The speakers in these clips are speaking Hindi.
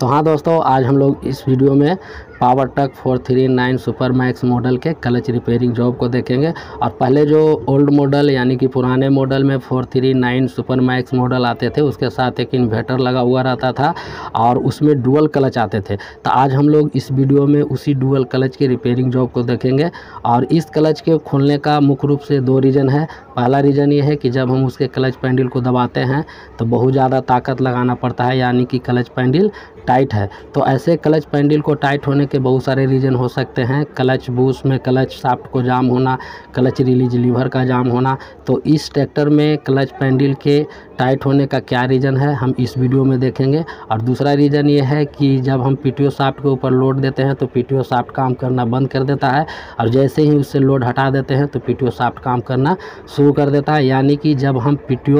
तो हाँ दोस्तों आज हम लोग इस वीडियो में Powertrac four three nine super max model के क्लच रिपेयरिंग जॉब को देखेंगे और पहले जो ओल्ड मॉडल यानी कि पुराने मॉडल में four three nine super max model आते थे उसके साथ एक इन्वेटर लगा हुआ रहता था और उसमें डुअल क्लच आते थे तो आज हम लोग इस वीडियो में उसी डुअल क्लच की रिपेयरिंग जॉब को देखेंगे और इस क्लच के खोलने का मुख्य रूप से दो रीज़न है पहला रीज़न ये है कि जब हम उसके क्लच पैंडल को दबाते हैं तो बहुत ज़्यादा ताकत लगाना पड़ता है यानी कि क्लच पैंडल टाइट है तो ऐसे क्लच पैंडल को टाइट होने के बहुत सारे रीज़न हो सकते हैं क्लच बूस में क्लच साफ्ट को जाम होना क्लच रिलीज लीवर का जाम होना तो इस ट्रैक्टर में क्लच पैंडल के टाइट होने का क्या रीज़न है हम इस वीडियो में देखेंगे और दूसरा रीज़न ये है कि जब हम पी टी साफ्ट के ऊपर लोड देते हैं तो पी टी साफ्ट काम करना बंद कर देता है और जैसे ही उससे लोड हटा देते हैं तो पी टी साफ्ट काम करना शुरू कर देता है यानी कि जब हम पी टी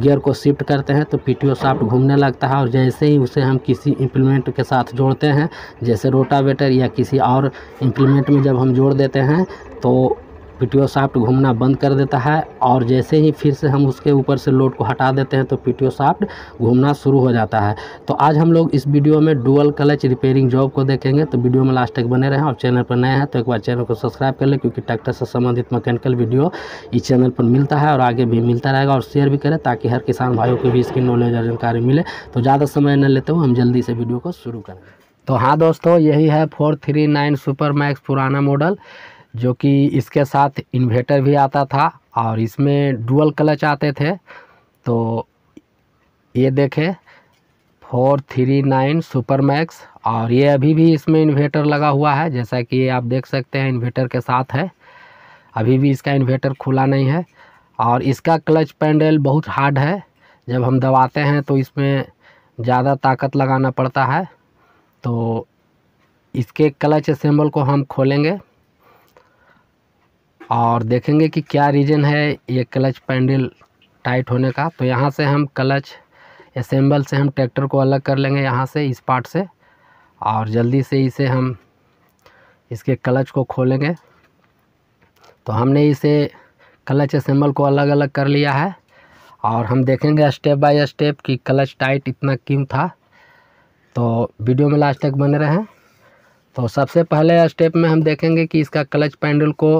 गियर को शिफ्ट करते हैं तो पी टी साफ्ट घूमने लगता है और जैसे ही उसे हम किसी इम्प्लीमेंट के साथ जोड़ते हैं जैसे रोटावेटर या किसी और इम्प्लीमेंट में जब हम जोड़ देते हैं तो पीटीओ साफ्ट घूमना बंद कर देता है और जैसे ही फिर से हम उसके ऊपर से लोड को हटा देते हैं तो पी साफ्ट घूमना शुरू हो जाता है तो आज हम लोग इस वीडियो में डुअल क्लच रिपेयरिंग जॉब को देखेंगे तो वीडियो में लास्ट तक बने रहें और चैनल पर नए हैं तो एक बार चैनल को सब्सक्राइब कर लें क्योंकि ट्रैक्टर से संबंधित मैकेनिकल वीडियो इस चैनल पर मिलता है और आगे भी मिलता रहेगा और शेयर भी करें ताकि हर किसान भाइयों को भी इसकी नॉलेज और जानकारी मिले तो ज़्यादा समय न लेते हुए हम जल्दी से वीडियो को शुरू करें तो हाँ दोस्तों यही है four three nine super max पुराना मॉडल जो कि इसके साथ इन्वेटर भी आता था और इसमें डुअल क्लच आते थे तो ये देखें four three nine super max और ये अभी भी इसमें इन्वेटर लगा हुआ है जैसा कि आप देख सकते हैं इन्वेटर के साथ है अभी भी इसका इन्वेटर खुला नहीं है और इसका क्लच पैंडल बहुत हार्ड है जब हम दबाते हैं तो इसमें ज़्यादा ताकत लगाना पड़ता है तो इसके क्लच असेंबल को हम खोलेंगे और देखेंगे कि क्या रीज़न है ये क्लच पैंडल टाइट होने का तो यहाँ से हम क्लच असेंबल से हम ट्रैक्टर को अलग कर लेंगे यहाँ से इस पार्ट से और जल्दी से इसे हम इसके क्लच को खोलेंगे तो हमने इसे क्लच असेंबल को अलग अलग कर लिया है और हम देखेंगे स्टेप बाय स्टेप कि क्लच टाइट इतना क्यों था तो वीडियो में लास्ट तक बने रहें तो सबसे पहले स्टेप में हम देखेंगे कि इसका क्लच पैंडल को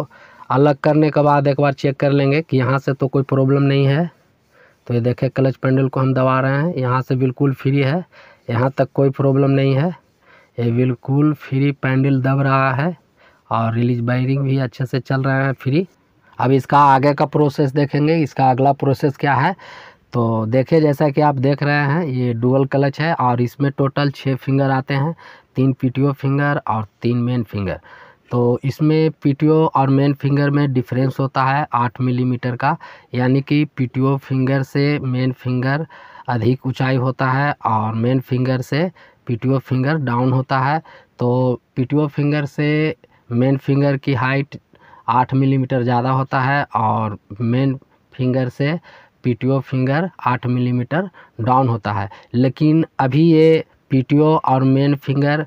अलग करने के बाद एक बार चेक कर लेंगे कि यहाँ से तो कोई प्रॉब्लम नहीं है तो ये देखें क्लच पैंडल को हम दबा रहे हैं यहाँ से बिल्कुल फ्री है यहाँ तक कोई प्रॉब्लम नहीं है ये बिल्कुल फ्री पैंडल दब रहा है और रिलीज वायरिंग भी अच्छे से चल रहे हैं फ्री अब इसका आगे का प्रोसेस देखेंगे इसका अगला प्रोसेस क्या है तो देखिए जैसा कि आप देख रहे हैं ये डुअल क्लच है और इसमें टोटल छः फिंगर आते हैं तीन पीटीओ फिंगर और तीन मेन फिंगर तो इसमें पी और मेन फिंगर में डिफरेंस होता है आठ मिलीमीटर का यानी कि पी फिंगर से मेन फिंगर अधिक ऊंचाई होता है और मेन फिंगर से पी फिंगर डाउन होता है तो पी फिंगर से मेन फिंगर की हाइट आठ मिलीमीटर ज़्यादा होता है और मेन फिंगर से पी फिंगर आठ मिलीमीटर डाउन होता है लेकिन अभी ये पी और मेन फिंगर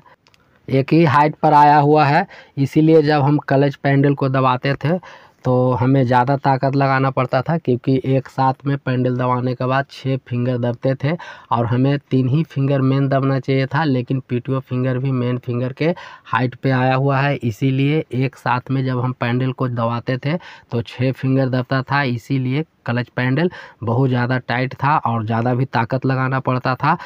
एक ही हाइट पर आया हुआ है इसीलिए जब हम क्लच पैंडल को दबाते थे तो हमें ज़्यादा ताकत लगाना पड़ता था क्योंकि एक साथ में पैंडल दबाने के बाद छः फिंगर दबते थे और हमें तीन ही फिंगर मेन दबना चाहिए था लेकिन पीटीओ फिंगर भी मेन फिंगर के हाइट पे आया हुआ है इसीलिए एक साथ में जब हम पैंडल को दबाते थे तो छः फिंगर दबता था इसीलिए क्लच पैंडल बहुत ज़्यादा टाइट था और ज़्यादा भी ताकत लगाना पड़ता था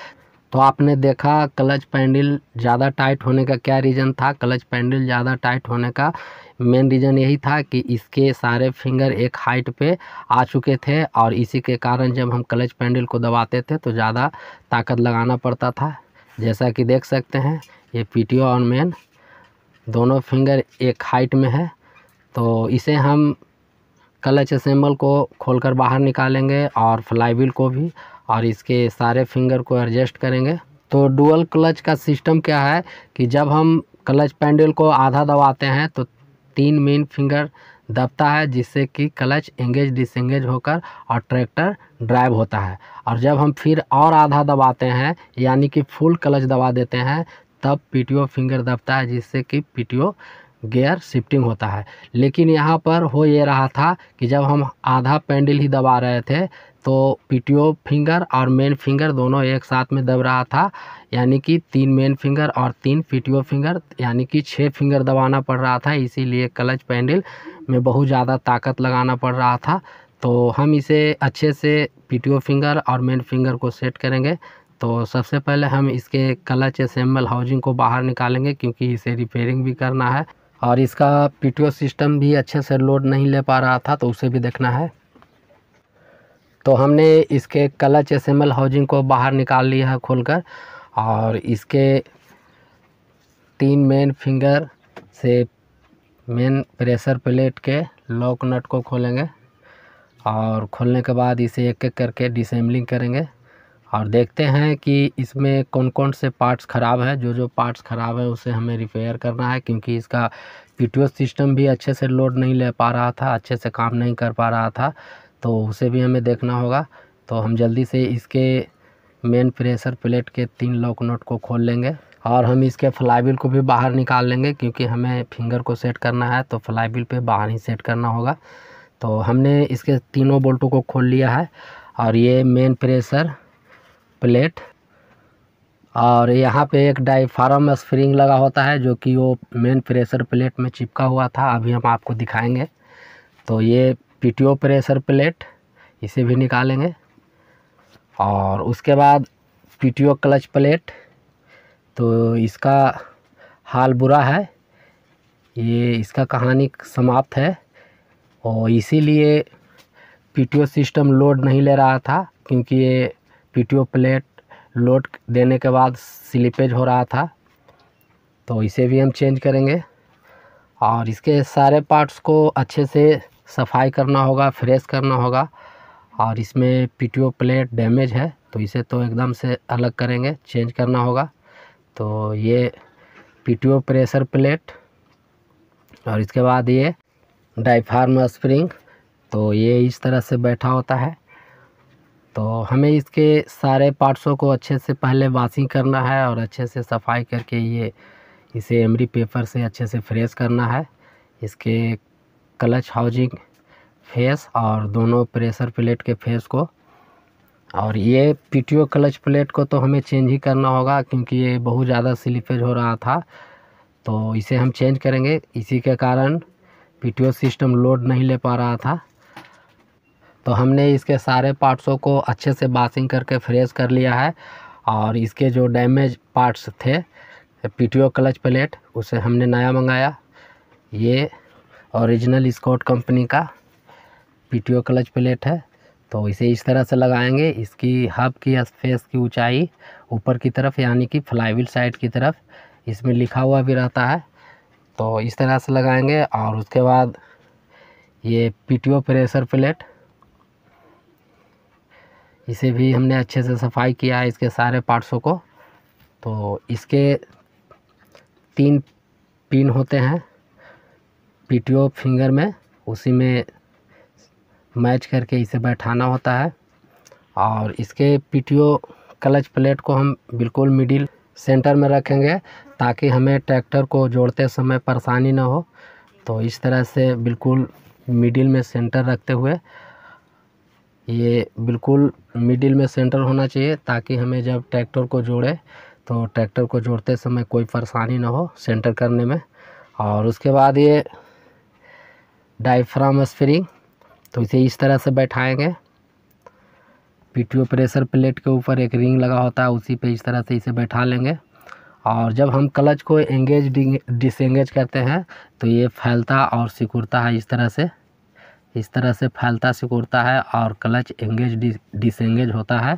तो आपने देखा क्लच पैंडल ज़्यादा टाइट होने का क्या रीज़न था क्लच पैंडल ज़्यादा टाइट होने का मेन रीज़न यही था कि इसके सारे फिंगर एक हाइट पे आ चुके थे और इसी के कारण जब हम क्लच पैंडल को दबाते थे तो ज़्यादा ताकत लगाना पड़ता था जैसा कि देख सकते हैं ये पी और मेन दोनों फिंगर एक हाइट में है तो इसे हम क्लच असेंबल को खोलकर बाहर निकालेंगे और फ्लाईविल को भी और इसके सारे फिंगर को एडजस्ट करेंगे तो डुअल क्लच का सिस्टम क्या है कि जब हम क्लच पैंडल को आधा दबाते हैं तो तीन मेन फिंगर दबता है जिससे कि क्लच एंगेज डिसंगेज होकर और ट्रैक्टर ड्राइव होता है और जब हम फिर और आधा दबाते हैं यानी कि फुल क्लच दबा देते हैं तब पीटीओ फिंगर दबता है जिससे कि पीटीओ गेयर शिफ्टिंग होता है लेकिन यहाँ पर हो ये रहा था कि जब हम आधा पेंडल ही दबा रहे थे तो पी फिंगर और मेन फिंगर दोनों एक साथ में दब रहा था यानी कि तीन मेन फिंगर और तीन पी फिंगर यानी कि छः फिंगर दबाना पड़ रहा था इसीलिए क्लच पेंडल में बहुत ज़्यादा ताकत लगाना पड़ रहा था तो हम इसे अच्छे से पी फिंगर और मेन फिंगर को सेट करेंगे तो सबसे पहले हम इसके क्लच असेंबल हाउसिंग को बाहर निकालेंगे क्योंकि इसे रिपेयरिंग भी करना है और इसका पी सिस्टम भी अच्छे से लोड नहीं ले पा रहा था तो उसे भी देखना है तो हमने इसके क्लच एसेंबल हाउजिंग को बाहर निकाल लिया है खोलकर और इसके तीन मेन फिंगर से मेन प्रेशर प्लेट के लॉक नट को खोलेंगे और खोलने के बाद इसे एक एक करके डिसेम्बलिंग करेंगे और देखते हैं कि इसमें कौन कौन से पार्ट्स ख़राब है जो जो पार्ट्स ख़राब है उसे हमें रिपेयर करना है क्योंकि इसका पी सिस्टम भी अच्छे से लोड नहीं ले पा रहा था अच्छे से काम नहीं कर पा रहा था तो उसे भी हमें देखना होगा तो हम जल्दी से इसके मेन प्रेशर प्लेट के तीन लॉक नोट को खोल लेंगे और हम इसके फ्लाईविल को भी बाहर निकाल लेंगे क्योंकि हमें फिंगर को सेट करना है तो फ्लाईविल पे बाहर ही सेट करना होगा तो हमने इसके तीनों बोल्टों को खोल लिया है और ये मेन प्रेशर प्लेट और यहाँ पे एक डाइफारम स्प्रिंग लगा होता है जो कि वो मेन प्रेशर प्लेट में चिपका हुआ था अभी हम आपको दिखाएंगे तो ये पीटीओ प्रेशर प्लेट इसे भी निकालेंगे और उसके बाद पीटीओ क्लच प्लेट तो इसका हाल बुरा है ये इसका कहानी समाप्त है और इसीलिए पीटीओ सिस्टम लोड नहीं ले रहा था क्योंकि ये पीटीओ प्लेट लोड देने के बाद स्लिपेज हो रहा था तो इसे भी हम चेंज करेंगे और इसके सारे पार्ट्स को अच्छे से सफाई करना होगा फ्रेश करना होगा और इसमें पीटीओ प्लेट डैमेज है तो इसे तो एकदम से अलग करेंगे चेंज करना होगा तो ये पीटीओ प्रेशर प्लेट और इसके बाद ये डाइफार्म स्प्रिंग तो ये इस तरह से बैठा होता है तो हमें इसके सारे पार्ट्सों को अच्छे से पहले वाशिंग करना है और अच्छे से सफाई करके ये इसे एमरी पेपर से अच्छे से फ्रेश करना है इसके क्लच हाउजिंग फेस और दोनों प्रेशर प्लेट के फेस को और ये पीटीओ क्लच प्लेट को तो हमें चेंज ही करना होगा क्योंकि ये बहुत ज़्यादा स्लिपेज हो रहा था तो इसे हम चेंज करेंगे इसी के कारण पीटीओ सिस्टम लोड नहीं ले पा रहा था तो हमने इसके सारे पार्ट्सों को अच्छे से बासिंग करके फ्रेश कर लिया है और इसके जो डैमेज पार्ट्स थे पीटीओ क्लच प्लेट उसे हमने नया मंगाया ये ओरिजिनल स्कॉट कंपनी का पीटीओ क्लच प्लेट है तो इसे इस तरह से लगाएंगे इसकी हब की स्पेस की ऊंचाई ऊपर की तरफ यानी कि फ्लाईवील साइड की तरफ इसमें लिखा हुआ भी रहता है तो इस तरह से लगाएंगे और उसके बाद ये पीटीओ प्रेशर प्लेट इसे भी हमने अच्छे से सफाई किया है इसके सारे पार्ट्सों को तो इसके तीन पिन होते हैं पीटीओ फिंगर में उसी में मैच करके इसे बैठाना होता है और इसके पीटीओ क्लच प्लेट को हम बिल्कुल मिडिल सेंटर में रखेंगे ताकि हमें ट्रैक्टर को जोड़ते समय परेशानी ना हो तो इस तरह से बिल्कुल मिडिल में सेंटर रखते हुए ये बिल्कुल मिडिल में सेंटर होना चाहिए ताकि हमें जब ट्रैक्टर को जोड़े तो ट्रैक्टर को जोड़ते समय कोई परेशानी ना हो सेंटर करने में और उसके बाद ये डाइफ्राम स्प्रिंग तो इसे इस तरह से बैठाएंगे पीटीओ प्रेशर प्लेट के ऊपर एक रिंग लगा होता है उसी पे इस तरह से इसे बैठा लेंगे और जब हम क्लच को एंगेज डिसंगेज करते हैं तो ये फैलता और सिकुड़ता है इस तरह से इस तरह से फैलता सिकुड़ता है और क्लच एंगेज डिसंगेज होता है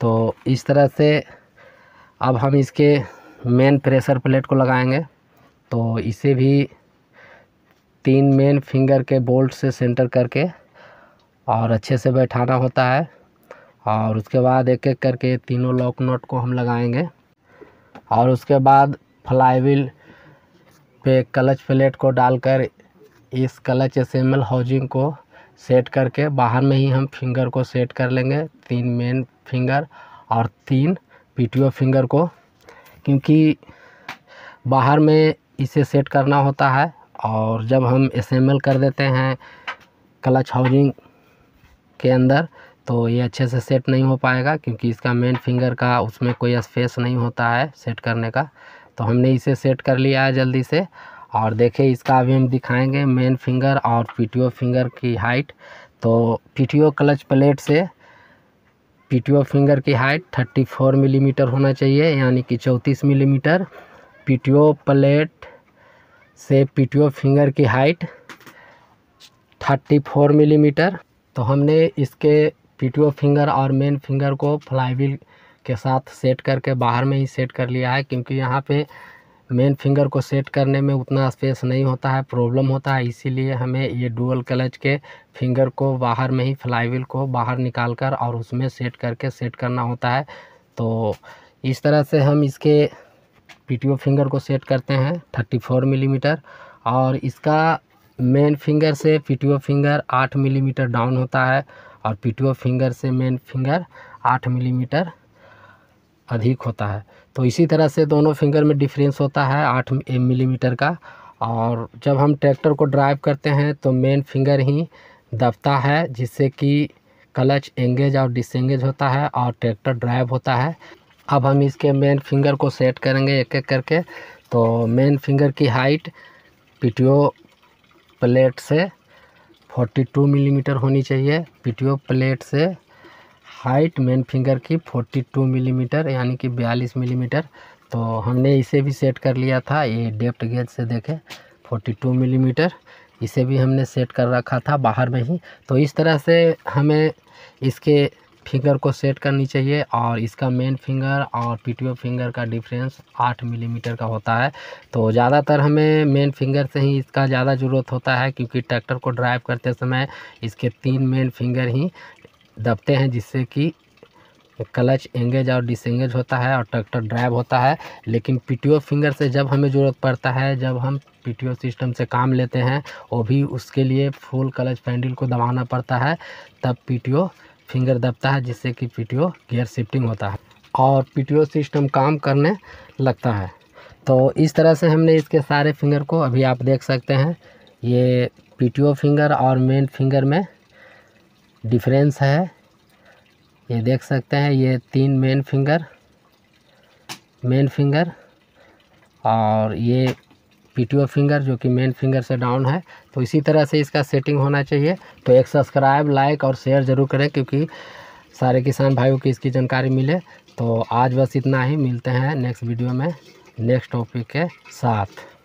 तो इस तरह से अब हम इसके मेन प्रेशर प्लेट को लगाएंगे तो इसे भी तीन मेन फिंगर के बोल्ट से सेंटर करके और अच्छे से बैठाना होता है और उसके बाद एक एक करके तीनों लॉक नट को हम लगाएंगे और उसके बाद फ्लाईविल पे क्लच प्लेट को डालकर इस क्लच असेंबल हाउजिंग को सेट करके बाहर में ही हम फिंगर को सेट कर लेंगे तीन मेन फिंगर और तीन पीटीओ फिंगर को क्योंकि बाहर में इसे सेट करना होता है और जब हम असेंबल कर देते हैं क्लच हाउजिंग के अंदर तो ये अच्छे से सेट नहीं हो पाएगा क्योंकि इसका मेन फिंगर का उसमें कोई स्पेस नहीं होता है सेट करने का तो हमने इसे सेट कर लिया है जल्दी से और देखिए इसका अभी हम दिखाएंगे मेन फिंगर और पीटीओ फिंगर की हाइट तो पीटीओ क्लच प्लेट से पीटीओ फिंगर की हाइट 34 मिलीमीटर mm होना चाहिए यानी कि 34 मिलीमीटर mm, पीटीओ प्लेट से पीटीओ फिंगर की हाइट 34 मिलीमीटर mm, तो हमने इसके पीटीओ फिंगर और मेन फिंगर को फ्लाईविल के साथ सेट करके बाहर में ही सेट कर लिया है क्योंकि यहाँ पे मेन फिंगर को सेट करने में उतना स्पेस नहीं होता है प्रॉब्लम होता है इसीलिए हमें ये डुअल क्लच के फिंगर को बाहर में ही फ्लाईवील को बाहर निकाल कर और उसमें सेट करके सेट करना होता है तो इस तरह से हम इसके पीटीओ फिंगर को सेट करते हैं 34 मिलीमीटर mm और इसका मेन फिंगर से PTO finger 8 millimetre mm down होता है और पीटीओ फिंगर से मेन फिंगर 8 मिलीमीटर mm अधिक होता है तो इसी तरह से दोनों फिंगर में डिफरेंस होता है आठ मिलीमीटर का और जब हम ट्रैक्टर को ड्राइव करते हैं तो मेन फिंगर ही दबता है जिससे कि क्लच एंगेज और डिसंगेज होता है और ट्रैक्टर ड्राइव होता है अब हम इसके मेन फिंगर को सेट करेंगे एक एक करके तो मेन फिंगर की हाइट पी प्लेट से 42 मिलीमीटर होनी चाहिए पी प्लेट से हाइट मेन फिंगर की 42 मिलीमीटर यानी कि 42 मिलीमीटर तो हमने इसे भी सेट कर लिया था ये डेप्ट गेज से देखें 42 मिलीमीटर इसे भी हमने सेट कर रखा था बाहर में ही तो इस तरह से हमें इसके फिंगर को सेट करनी चाहिए और इसका मेन फिंगर और पीटीओ फिंगर का डिफरेंस आठ मिलीमीटर का होता है तो ज़्यादातर हमें मेन फिंगर से ही इसका ज़्यादा ज़रूरत होता है क्योंकि ट्रैक्टर को ड्राइव करते समय इसके तीन मेन फिंगर ही दबते हैं जिससे कि क्लच एंगेज और डिसंगेज होता है और ट्रैक्टर ड्राइव होता है लेकिन पीटीओ फिंगर से जब हमें ज़रूरत पड़ता है जब हम पीटीओ सिस्टम से काम लेते हैं वो भी उसके लिए फुल क्लच पैंडल को दबाना पड़ता है तब पीटीओ फिंगर दबता है जिससे कि पीटीओ गियर शिफ्टिंग होता है और पीटीओ सिस्टम काम करने लगता है तो इस तरह से हमने इसके सारे फिंगर को अभी आप देख सकते हैं ये पी फिंगर और मेन फिंगर में डिफरेंस है ये देख सकते हैं ये तीन मेन फिंगर मेन फिंगर और ये पीटीओ फिंगर जो कि मेन फिंगर से डाउन है तो इसी तरह से इसका सेटिंग होना चाहिए तो एक सब्सक्राइब लाइक और शेयर ज़रूर करें क्योंकि सारे किसान भाइयों की इसकी जानकारी मिले तो आज बस इतना ही मिलते हैं नेक्स्ट वीडियो में नेक्स्ट टॉपिक के साथ